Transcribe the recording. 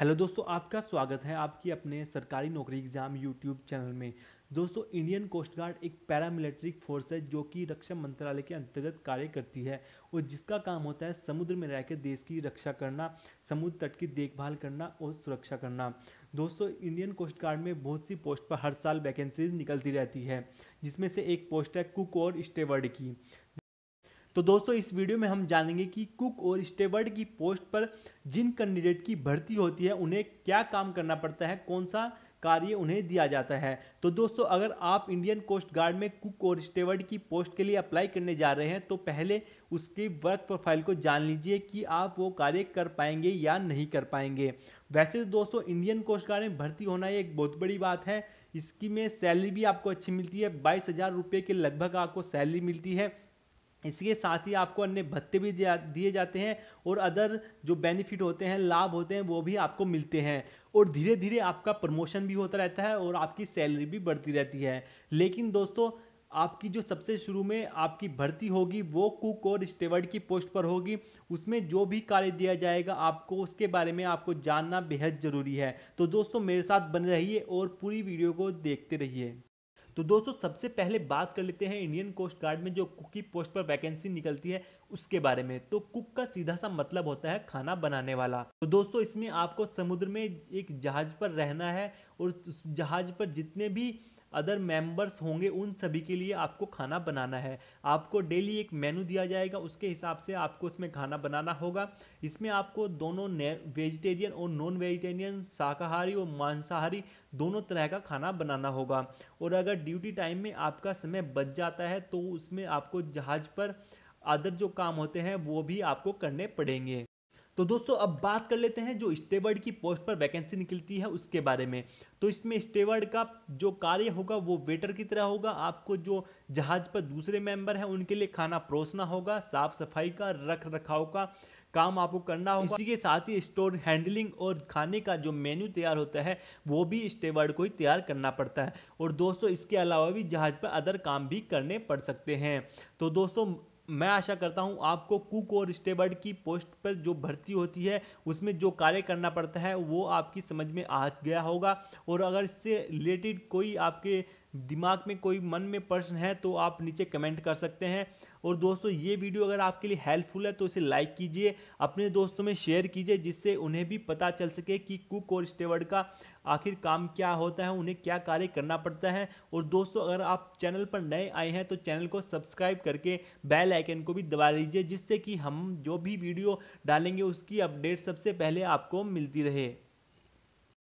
hello दोस्तों आपका स्वागत है आपकी अपने सरकारी नौकरी एग्ज़ाम यूट्यूब चैनल में दोस्तों इंडियन कोस्ट गार्ड एक पैरामिलिट्री फोर्स है जो कि रक्षा मंत्रालय के अंतर्गत कार्य करती है और जिसका काम होता है समुद्र में रहकर देश की रक्षा करना समुद्र तट की देखभाल करना और सुरक्षा करना दोस्तों इंडियन कोस्ट गार्ड में बहुत सी पोस्ट पर हर साल वैकेंसीज निकलती रहती है जिसमें से एक पोस्ट है कुक और स्टेवर्ड की तो दोस्तों इस वीडियो में हम जानेंगे कि कुक और स्टेवर्ड की पोस्ट पर जिन कैंडिडेट की भर्ती होती है उन्हें क्या काम करना पड़ता है कौन सा कार्य उन्हें दिया जाता है तो दोस्तों अगर आप इंडियन कोस्ट गार्ड में कुक और स्टेवर्ड की पोस्ट के लिए अप्लाई करने जा रहे हैं तो पहले उसके वर्क प्रोफाइल को जान लीजिए कि आप वो कार्य कर पाएंगे या नहीं कर पाएंगे वैसे तो दोस्तों इंडियन कोस्ट गार्ड में भर्ती होना एक बहुत बड़ी बात है इसकी में सैलरी भी आपको अच्छी मिलती है बाईस हज़ार रुपये के लगभग आपको सैलरी मिलती है इसके साथ ही आपको अन्य भत्ते भी दिए जाते हैं और अदर जो बेनिफिट होते हैं लाभ होते हैं वो भी आपको मिलते हैं और धीरे धीरे आपका प्रमोशन भी होता रहता है और आपकी सैलरी भी बढ़ती रहती है लेकिन दोस्तों आपकी जो सबसे शुरू में आपकी भर्ती होगी वो कुक और स्टेवर्ड की पोस्ट पर होगी उसमें जो भी कार्य दिया जाएगा आपको उसके बारे में आपको जानना बेहद ज़रूरी है तो दोस्तों मेरे साथ बने रहिए और पूरी वीडियो को देखते रहिए तो दोस्तों सबसे पहले बात कर लेते हैं इंडियन कोस्ट गार्ड में जो कुक की पोस्ट पर वैकेंसी निकलती है उसके बारे में तो कुक का सीधा सा मतलब होता है खाना बनाने वाला तो दोस्तों इसमें आपको समुद्र में एक जहाज पर रहना है और उस जहाज पर जितने भी अदर मेंबर्स होंगे उन सभी के लिए आपको खाना बनाना है आपको डेली एक मेनू दिया जाएगा उसके हिसाब से आपको उसमें खाना बनाना होगा इसमें आपको दोनों वेजिटेरियन और नॉन वेजिटेरियन शाकाहारी और मांसाहारी दोनों तरह का खाना बनाना होगा और अगर ड्यूटी टाइम में आपका समय बच जाता है तो उसमें आपको जहाज़ पर अदर जो काम होते हैं वो भी आपको करने पड़ेंगे तो दोस्तों अब बात कर लेते हैं जो स्टेवर्ड की पोस्ट पर वैकेंसी निकलती है उसके बारे में तो इसमें स्टेवर्ड का जो कार्य होगा वो वेटर की तरह होगा आपको जो जहाज पर दूसरे मेंबर हैं उनके लिए खाना परोसना होगा साफ सफाई का रख रखाव का काम आपको करना होगा इसी के साथ ही स्टोर हैंडलिंग और खाने का जो मेन्यू तैयार होता है वो भी स्टेवर्ड को ही तैयार करना पड़ता है और दोस्तों इसके अलावा भी जहाज पर अदर काम भी करने पड़ सकते हैं तो दोस्तों मैं आशा करता हूं आपको कुक और स्टेबर्ड की पोस्ट पर जो भर्ती होती है उसमें जो कार्य करना पड़ता है वो आपकी समझ में आ गया होगा और अगर इससे रिलेटेड कोई आपके दिमाग में कोई मन में प्रश्न है तो आप नीचे कमेंट कर सकते हैं और दोस्तों ये वीडियो अगर आपके लिए हेल्पफुल है तो इसे लाइक कीजिए अपने दोस्तों में शेयर कीजिए जिससे उन्हें भी पता चल सके कि कुक और स्टेवर्ड का आखिर काम क्या होता है उन्हें क्या कार्य करना पड़ता है और दोस्तों अगर आप चैनल पर नए आए हैं तो चैनल को सब्सक्राइब करके बेल आइकन को भी दबा लीजिए जिससे कि हम जो भी वीडियो डालेंगे उसकी अपडेट सबसे पहले आपको मिलती रहे